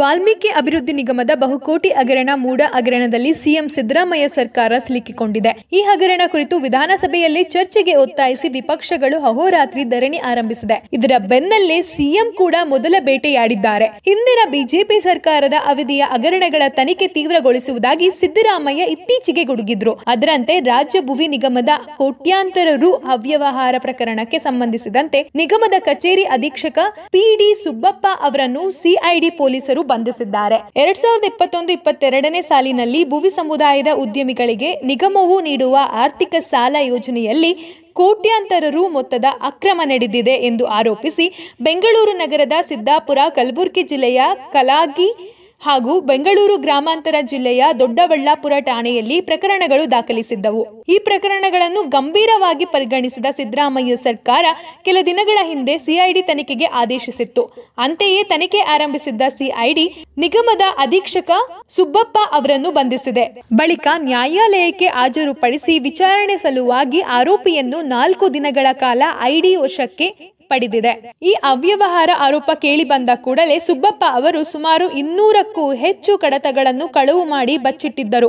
ವಾಲ್ಮೀಕಿ ಅಭಿವೃದ್ಧಿ ನಿಗಮದ ಬಹುಕೋಟಿ ಹಗರಣ ಮೂಡ ಹಗರಣದಲ್ಲಿ ಸಿಎಂ ಸಿದ್ದರಾಮಯ್ಯ ಸರ್ಕಾರ ಸಿಲುಕಿಕೊಂಡಿದೆ ಈ ಹಗರಣ ಕುರಿತು ವಿಧಾನಸಭೆಯಲ್ಲಿ ಚರ್ಚೆಗೆ ಒತ್ತಾಯಿಸಿ ವಿಪಕ್ಷಗಳು ಅಹೋರಾತ್ರಿ ಧರಣಿ ಆರಂಭಿಸಿದೆ ಇದರ ಬೆನ್ನಲ್ಲೇ ಸಿಎಂ ಕೂಡ ಮೊದಲ ಬೇಟೆಯಾಡಿದ್ದಾರೆ ಹಿಂದಿನ ಬಿಜೆಪಿ ಸರ್ಕಾರದ ಅವಧಿಯ ಹಗರಣಗಳ ತನಿಖೆ ತೀವ್ರಗೊಳಿಸುವುದಾಗಿ ಸಿದ್ದರಾಮಯ್ಯ ಇತ್ತೀಚೆಗೆ ಗುಡುಗಿದ್ರು ಅದರಂತೆ ರಾಜ್ಯ ಭುವಿ ನಿಗಮದ ಕೋಟ್ಯಾಂತರ ರು ಅವ್ಯವಹಾರ ಪ್ರಕರಣಕ್ಕೆ ಸಂಬಂಧಿಸಿದಂತೆ ನಿಗಮದ ಕಚೇರಿ ಅಧೀಕ್ಷಕ ಪಿಡಿ ಸುಬ್ಬಪ್ಪ ಅವರನ್ನು ಸಿಐಡಿ ಪೊಲೀಸರು ಬಂಧಿಸಿದ್ದಾರೆ ಎರಡ್ ಸಾವಿರದ ಇಪ್ಪತ್ತೊಂದು ಇಪ್ಪತ್ತೆರಡನೇ ಸಾಲಿನಲ್ಲಿ ಭುವಿ ಸಮುದಾಯದ ಉದ್ಯಮಿಗಳಿಗೆ ನಿಗಮವು ನೀಡುವ ಆರ್ಥಿಕ ಸಾಲ ಯೋಜನೆಯಲ್ಲಿ ಕೋಟ್ಯಾಂತರ ರು ಮೊತ್ತದ ಅಕ್ರಮ ನಡೆದಿದೆ ಎಂದು ಆರೋಪಿಸಿ ಬೆಂಗಳೂರು ನಗರದ ಸಿದ್ದಾಪುರ ಕಲಬುರಗಿ ಜಿಲ್ಲೆಯ ಕಲಾಗಿ ಹಾಗೂ ಬೆಂಗಳೂರು ಗ್ರಾಮಾಂತರ ಜಿಲ್ಲೆಯ ದೊಡ್ಡಬಳ್ಳಾಪುರ ಠಾಣೆಯಲ್ಲಿ ಪ್ರಕರಣಗಳು ದಾಖಲಿಸಿದ್ದವು ಈ ಪ್ರಕರಣಗಳನ್ನು ಗಂಭೀರವಾಗಿ ಪರಿಗಣಿಸಿದ ಸಿದ್ದರಾಮಯ್ಯ ಸರ್ಕಾರ ಕೆಲ ದಿನಗಳ ಹಿಂದೆ ಸಿಐಡಿ ತನಿಖೆಗೆ ಆದೇಶಿಸಿತ್ತು ಅಂತೆಯೇ ತನಿಖೆ ಆರಂಭಿಸಿದ್ದ ಸಿಐಡಿ ನಿಗಮದ ಅಧೀಕ್ಷಕ ಸುಬ್ಬಪ್ಪ ಅವರನ್ನು ಬಂಧಿಸಿದೆ ಬಳಿಕ ನ್ಯಾಯಾಲಯಕ್ಕೆ ಹಾಜರುಪಡಿಸಿ ವಿಚಾರಣೆ ಸಲುವಾಗಿ ಆರೋಪಿಯನ್ನು ನಾಲ್ಕು ದಿನಗಳ ಕಾಲ ಐಡಿ ವಶಕ್ಕೆ ಪಡೆದಿದೆ ಈ ಅವ್ಯವಹಾರ ಆರೋಪ ಕೇಳಿ ಬಂದ ಕೂಡಲೇ ಸುಬ್ಬಪ್ಪ ಅವರು ಸುಮಾರು ಇನ್ನೂರಕ್ಕೂ ಹೆಚ್ಚು ಕಡತಗಳನ್ನು ಕಳವು ಮಾಡಿ ಬಚ್ಚಿಟ್ಟಿದ್ದರು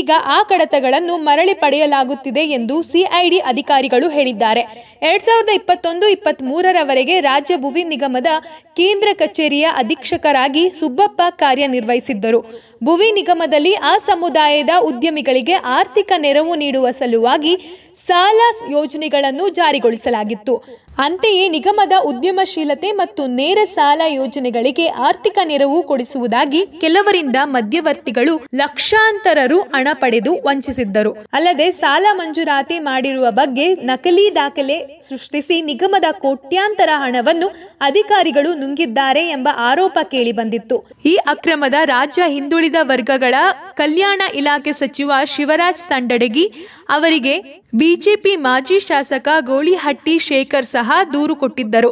ಈಗ ಆ ಕಡತಗಳನ್ನು ಮರಳಿ ಪಡೆಯಲಾಗುತ್ತಿದೆ ಎಂದು ಸಿಐಡಿ ಅಧಿಕಾರಿಗಳು ಹೇಳಿದ್ದಾರೆ ಎರಡ್ ಸಾವಿರದ ಇಪ್ಪತ್ತೊಂದು ಇಪ್ಪತ್ತ್ ಮೂರರವರೆಗೆ ರಾಜ್ಯ ಭುವಿ ನಿಗಮದ ಕೇಂದ್ರ ಕಚೇರಿಯ ಅಧೀಕ್ಷಕರಾಗಿ ಸುಬ್ಬಪ್ಪ ಕಾರ್ಯನಿರ್ವಹಿಸಿದ್ದರು ಭುವಿ ನಿಗಮದಲ್ಲಿ ಆ ಸಮುದಾಯದ ಉದ್ಯಮಿಗಳಿಗೆ ಆರ್ಥಿಕ ನೆರವು ನೀಡುವ ಸಲುವಾಗಿ ಸಾಲ ಯೋಜನೆಗಳನ್ನು ಜಾರಿಗೊಳಿಸಲಾಗಿತ್ತು ಅಂತೆಯೇ ನಿಗಮದ ಉದ್ಯಮಶೀಲತೆ ಮತ್ತು ನೇರ ಸಾಲ ಯೋಜನೆಗಳಿಗೆ ಆರ್ಥಿಕ ನೆರವು ಕೊಡಿಸುವುದಾಗಿ ಕೆಲವರಿಂದ ಮಧ್ಯವರ್ತಿಗಳು ಲಕ್ಷಾಂತರ ರು ಹಣ ಪಡೆದು ವಂಚಿಸಿದ್ದರು ಅಲ್ಲದೆ ಸಾಲ ಮಂಜೂರಾತಿ ಮಾಡಿರುವ ಬಗ್ಗೆ ನಕಲಿ ದಾಖಲೆ ಸೃಷ್ಟಿಸಿ ನಿಗಮದ ಕೋಟ್ಯಾಂತರ ಹಣವನ್ನು ಅಧಿಕಾರಿಗಳು ನುಂಗಿದ್ದಾರೆ ಎಂಬ ಆರೋಪ ಕೇಳಿಬಂದಿತ್ತು ಈ ಅಕ್ರಮದ ರಾಜ್ಯ ಹಿಂದುಳಿದ ಹಿಂದುಳಿದ ವರ್ಗಗಳ ಕಲ್ಯಾಣ ಇಲಾಖೆ ಸಚಿವ ಶಿವರಾಜ್ ತಂಡಡಗಿ ಅವರಿಗೆ ಬಿಜೆಪಿ ಮಾಜಿ ಶಾಸಕ ಗೋಳಿಹಟ್ಟಿ ಶೇಖರ್ ಸಹ ದೂರು ಕೊಟ್ಟಿದ್ದರು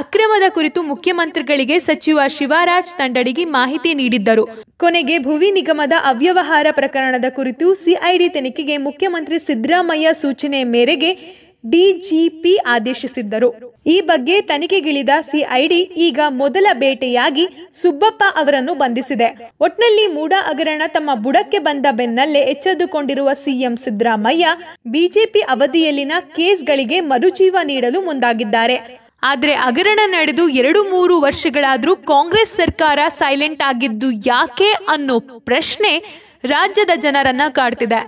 ಅಕ್ರಮದ ಕುರಿತು ಮುಖ್ಯಮಂತ್ರಿಗಳಿಗೆ ಸಚಿವ ಶಿವರಾಜ್ ತಂಡಡಿಗೆ ಮಾಹಿತಿ ನೀಡಿದ್ದರು ಕೊನೆಗೆ ಭುವಿ ನಿಗಮದ ಅವ್ಯವಹಾರ ಪ್ರಕರಣದ ಕುರಿತು ಸಿಐಡಿ ತನಿಖೆಗೆ ಮುಖ್ಯಮಂತ್ರಿ ಸಿದ್ದರಾಮಯ್ಯ ಸೂಚನೆ ಮೇರೆಗೆ ಡಿಜಿಪಿ ಆದೇಶಿಸಿದ್ದರು ಈ ಬಗ್ಗೆ ತನಿಖೆಗಿಳಿದ ಸಿಐಡಿ ಈಗ ಮೊದಲ ಬೇಟೆಯಾಗಿ ಸುಬ್ಬಪ್ಪ ಅವರನ್ನು ಬಂಧಿಸಿದೆ ಒಟ್ನಲ್ಲಿ ಮೂಡ ಹಗರಣ ತಮ್ಮ ಬುಡಕ್ಕೆ ಬಂದ ಬೆನ್ನಲ್ಲೇ ಎಚ್ಚೆತ್ತುಕೊಂಡಿರುವ ಸಿಎಂ ಸಿದ್ದರಾಮಯ್ಯ ಬಿಜೆಪಿ ಅವಧಿಯಲ್ಲಿನ ಕೇಸ್ಗಳಿಗೆ ಮರುಜೀವ ನೀಡಲು ಮುಂದಾಗಿದ್ದಾರೆ ಆದರೆ ಹಗರಣ ನಡೆದು ಎರಡು ಮೂರು ವರ್ಷಗಳಾದರೂ ಕಾಂಗ್ರೆಸ್ ಸರ್ಕಾರ ಸೈಲೆಂಟ್ ಆಗಿದ್ದು ಯಾಕೆ ಅನ್ನೋ ಪ್ರಶ್ನೆ ರಾಜ್ಯದ ಜನರನ್ನ ಕಾಡ್ತಿದೆ